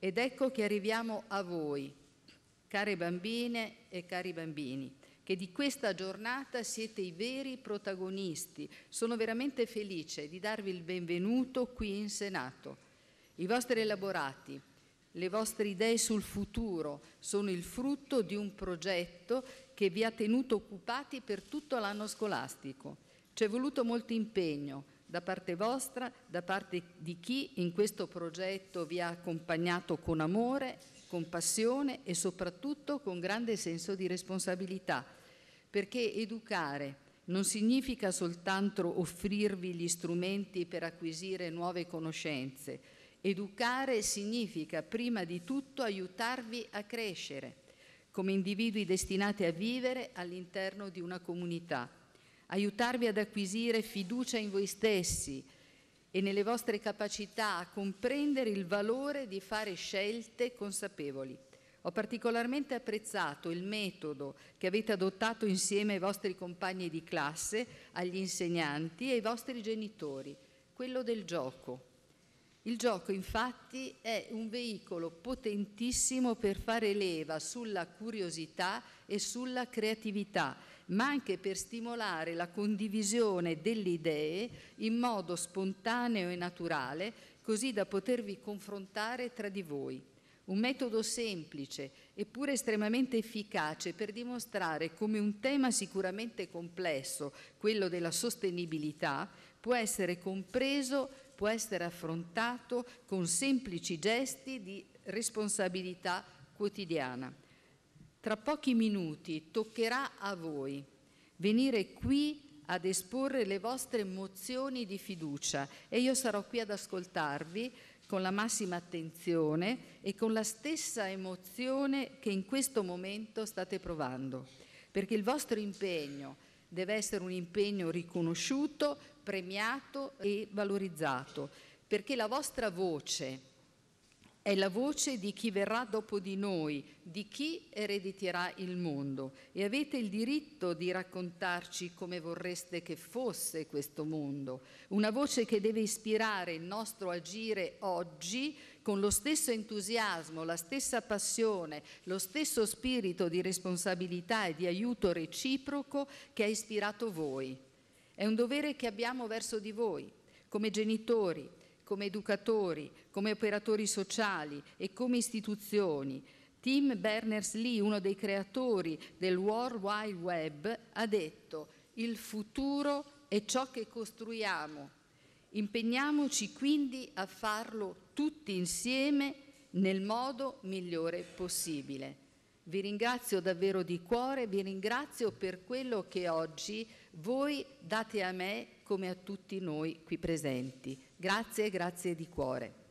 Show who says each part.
Speaker 1: Ed ecco che arriviamo a voi, care bambine e cari bambini, che di questa giornata siete i veri protagonisti. Sono veramente felice di darvi il benvenuto qui in Senato. I vostri elaborati, le vostre idee sul futuro sono il frutto di un progetto che vi ha tenuto occupati per tutto l'anno scolastico. C'è voluto molto impegno, da parte vostra, da parte di chi in questo progetto vi ha accompagnato con amore, con passione e soprattutto con grande senso di responsabilità, perché educare non significa soltanto offrirvi gli strumenti per acquisire nuove conoscenze, educare significa prima di tutto aiutarvi a crescere come individui destinati a vivere all'interno di una comunità aiutarvi ad acquisire fiducia in voi stessi e nelle vostre capacità a comprendere il valore di fare scelte consapevoli. Ho particolarmente apprezzato il metodo che avete adottato insieme ai vostri compagni di classe, agli insegnanti e ai vostri genitori, quello del gioco. Il gioco infatti è un veicolo potentissimo per fare leva sulla curiosità e sulla creatività, ma anche per stimolare la condivisione delle idee in modo spontaneo e naturale, così da potervi confrontare tra di voi. Un metodo semplice eppure estremamente efficace per dimostrare come un tema sicuramente complesso, quello della sostenibilità, può essere compreso può essere affrontato con semplici gesti di responsabilità quotidiana. Tra pochi minuti toccherà a voi venire qui ad esporre le vostre mozioni di fiducia e io sarò qui ad ascoltarvi con la massima attenzione e con la stessa emozione che in questo momento state provando, perché il vostro impegno deve essere un impegno riconosciuto, premiato e valorizzato, perché la vostra voce è la voce di chi verrà dopo di noi, di chi erediterà il mondo e avete il diritto di raccontarci come vorreste che fosse questo mondo, una voce che deve ispirare il nostro agire oggi con lo stesso entusiasmo, la stessa passione, lo stesso spirito di responsabilità e di aiuto reciproco che ha ispirato voi. È un dovere che abbiamo verso di voi, come genitori, come educatori, come operatori sociali e come istituzioni. Tim Berners-Lee, uno dei creatori del World Wide Web, ha detto il futuro è ciò che costruiamo. Impegniamoci quindi a farlo tutti insieme nel modo migliore possibile. Vi ringrazio davvero di cuore, vi ringrazio per quello che oggi voi date a me come a tutti noi qui presenti. Grazie, grazie di cuore.